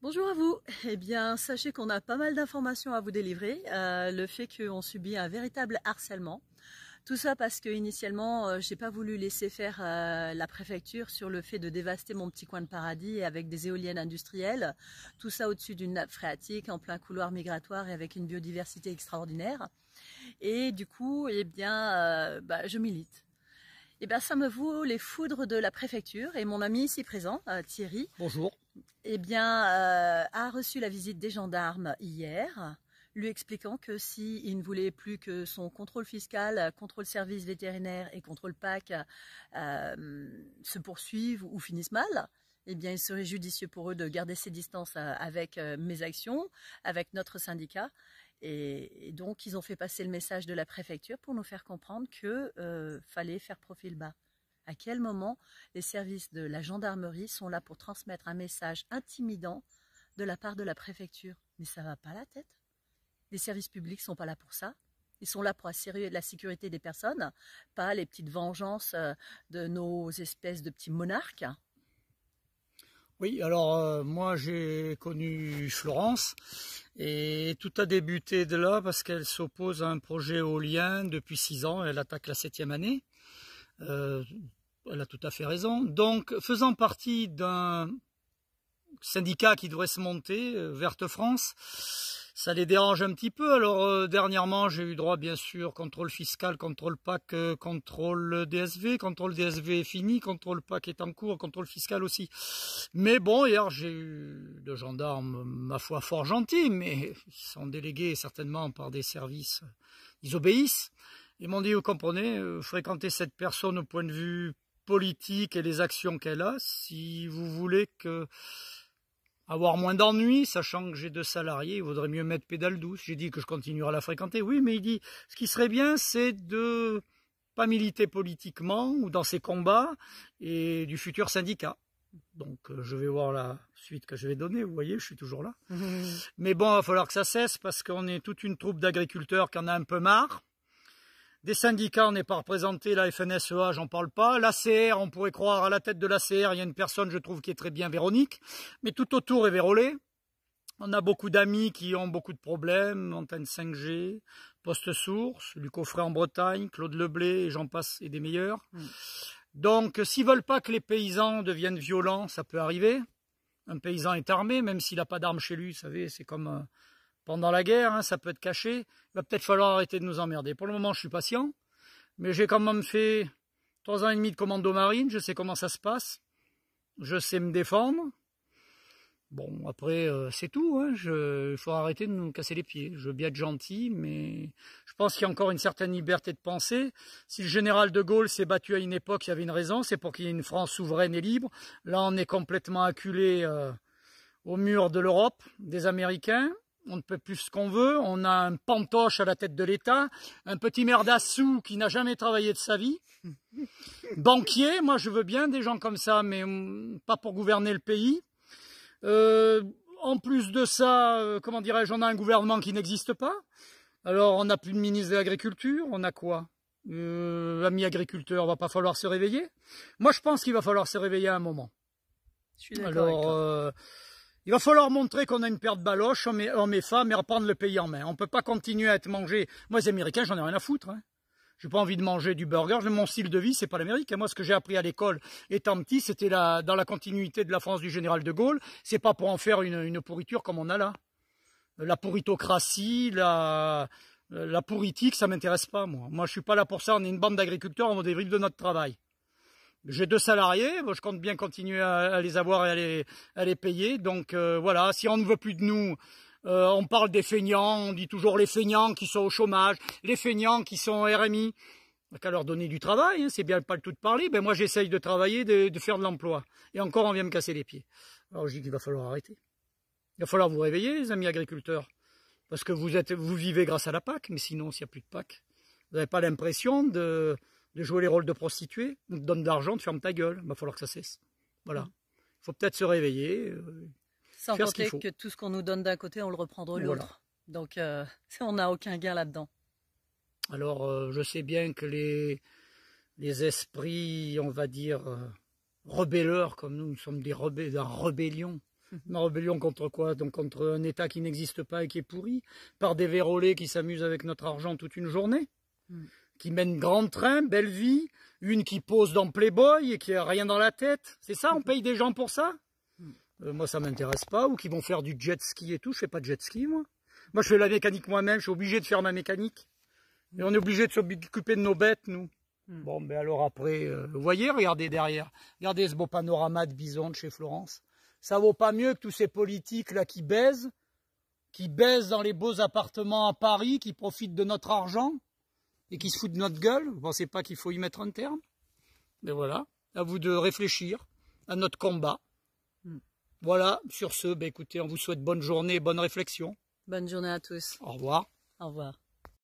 Bonjour à vous. Eh bien, sachez qu'on a pas mal d'informations à vous délivrer. Euh, le fait qu'on subit un véritable harcèlement. Tout ça parce que initialement, euh, j'ai pas voulu laisser faire euh, la préfecture sur le fait de dévaster mon petit coin de paradis avec des éoliennes industrielles. Tout ça au-dessus d'une nappe phréatique, en plein couloir migratoire et avec une biodiversité extraordinaire. Et du coup, eh bien, bah, je milite. Eh bien, ça me vaut les foudres de la préfecture et mon ami ici présent, euh, Thierry. Bonjour. Eh bien, euh, a reçu la visite des gendarmes hier, lui expliquant que s'il ne voulait plus que son contrôle fiscal, contrôle service vétérinaire et contrôle PAC euh, se poursuivent ou finissent mal, eh bien, il serait judicieux pour eux de garder ses distances avec mes actions, avec notre syndicat, et, donc, ils ont fait passer le message de la préfecture pour nous faire comprendre qu'il euh, fallait faire profil bas. À quel moment les services de la gendarmerie sont là pour transmettre un message intimidant de la part de la préfecture Mais ça va pas la tête. Les services publics ne sont pas là pour ça. Ils sont là pour assurer la sécurité des personnes, pas les petites vengeances euh, de nos espèces de petits monarques. Oui, alors euh, moi j'ai connu Florence et tout a débuté de là parce qu'elle s'oppose à un projet éolien depuis six ans, elle attaque la septième année. Euh, elle a tout à fait raison. Donc faisant partie d'un syndicat qui devrait se monter, euh, Verte France, ça les dérange un petit peu. Alors euh, dernièrement, j'ai eu droit bien sûr contrôle fiscal, contrôle PAC, euh, contrôle DSV, contrôle DSV est fini, contrôle PAC est en cours, contrôle fiscal aussi. Mais bon, hier j'ai eu deux gendarmes, ma foi, fort gentils, mais ils sont délégués certainement par des services, ils obéissent. Ils m'ont dit, vous comprenez, fréquenter euh, fréquentez cette personne au point de vue politique et les actions qu'elle a, si vous voulez que avoir moins d'ennuis, sachant que j'ai deux salariés, il vaudrait mieux mettre pédale douce. J'ai dit que je continuerai à la fréquenter. Oui, mais il dit, ce qui serait bien, c'est de pas militer politiquement ou dans ces combats et du futur syndicat. Donc euh, je vais voir la suite que je vais donner, vous voyez, je suis toujours là. Mmh. Mais bon, il va falloir que ça cesse parce qu'on est toute une troupe d'agriculteurs qui en a un peu marre. Des syndicats, on n'est pas représenté, la FNSEA, j'en parle pas. L'ACR, on pourrait croire à la tête de l'ACR, il y a une personne, je trouve, qui est très bien, Véronique, mais tout autour est vérolé. On a beaucoup d'amis qui ont beaucoup de problèmes, antenne 5G, poste source, Luc coffret en Bretagne, Claude Leblé, et j'en passe, et des meilleurs. Mm. Donc, s'ils veulent pas que les paysans deviennent violents, ça peut arriver. Un paysan est armé, même s'il n'a pas d'armes chez lui, vous savez, c'est comme... Euh, pendant la guerre, hein, ça peut être caché. Il va peut-être falloir arrêter de nous emmerder. Pour le moment, je suis patient, mais j'ai quand même fait trois ans et demi de commando marine. Je sais comment ça se passe. Je sais me défendre. Bon, après, euh, c'est tout. Hein. il faut arrêter de nous casser les pieds. Je veux bien être gentil, mais je pense qu'il y a encore une certaine liberté de penser. Si le général de Gaulle s'est battu à une époque, il y avait une raison. C'est pour qu'il y ait une France souveraine et libre. Là, on est complètement acculé euh, au mur de l'Europe, des Américains on ne peut plus ce qu'on veut, on a un pantoche à la tête de l'État, un petit merdassou qui n'a jamais travaillé de sa vie, banquier, moi je veux bien des gens comme ça, mais hum, pas pour gouverner le pays. Euh, en plus de ça, euh, comment dirais-je, on a un gouvernement qui n'existe pas. Alors on n'a plus de ministre de l'Agriculture, on a quoi L'ami euh, Ami agriculteur, va pas falloir se réveiller. Moi je pense qu'il va falloir se réveiller à un moment. Je suis d'accord. Il va falloir montrer qu'on a une paire de baloches, hommes et, femmes et reprendre le pays en main. On ne peut pas continuer à être mangé. Moi, les Américains, j'en ai rien à foutre. Hein. Je n'ai pas envie de manger du burger. Mon style de vie, n'est pas l'Amérique. Hein. Moi, ce que j'ai appris à l'école étant petit, c'était dans la continuité de la France du général de Gaulle. Ce n'est pas pour en faire une, pourriture comme on a là. La pourritocratie, la, la pourritique, ça m'intéresse pas, moi. Moi, je suis pas là pour ça. On est une bande d'agriculteurs, on dérive de notre travail. J'ai deux salariés, je compte bien continuer à, les avoir et à les, payer. Donc euh, voilà, si on ne veut plus de nous, euh, on parle des feignants, on dit toujours les feignants qui sont au chômage, les feignants qui sont RMI. Qu'à leur donner du travail, hein, c'est bien pas le tout de parler. Ben moi j'essaye de travailler, de, faire de l'emploi. Et encore on vient me casser les pieds. Alors je dis qu'il va falloir arrêter. Il va falloir vous réveiller, les amis agriculteurs. Parce que vous, êtes, vous vivez grâce à la PAC, mais sinon s'il n'y a plus de PAC, vous n'avez pas l'impression de, de jouer les rôles de prostituée, on te donne de l'argent, tu fermes ta gueule. Il va falloir que ça cesse. Voilà. Mm. Il faut peut-être se réveiller. Euh, Sans que tout ce qu'on nous donne d'un côté, on le reprend de l'autre. Donc, euh, on n'a aucun gain là-dedans. Alors, euh, je sais bien que les, les esprits, on va dire, rebelleurs, comme nous, nous sommes des rebelles, d'un rébellion. Mhm. Une rébellion contre quoi Donc contre un État qui n'existe pas et qui est pourri, par des vérolés qui s'amusent avec notre argent toute une journée. Mm qui mène grand train, belle vie, une qui pose dans Playboy et qui a rien dans la tête. C'est ça, on paye des gens pour ça euh, Moi, ça m'intéresse pas. Ou qui vont faire du jet ski et tout. Je fais pas de jet ski, moi. Moi, je fais la mécanique moi-même. Je suis obligé de faire ma mécanique. Mais on est obligé de s'occuper de nos bêtes, nous. Hmm. Bon, mais ben alors après, euh, vous voyez, regardez derrière. Regardez ce beau panorama de bison de chez Florence. Ça vaut pas mieux que tous ces politiques-là qui baisent, qui baisent dans les beaux appartements à Paris, qui profitent de notre argent et qui se fout de notre gueule, vous pensez pas qu'il faut y mettre un terme Mais ben voilà, à vous de réfléchir à notre combat. Hmm. Voilà, sur ce, ben écoutez, on vous souhaite bonne journée, bonne réflexion. Bonne journée à tous. Au revoir. Au revoir.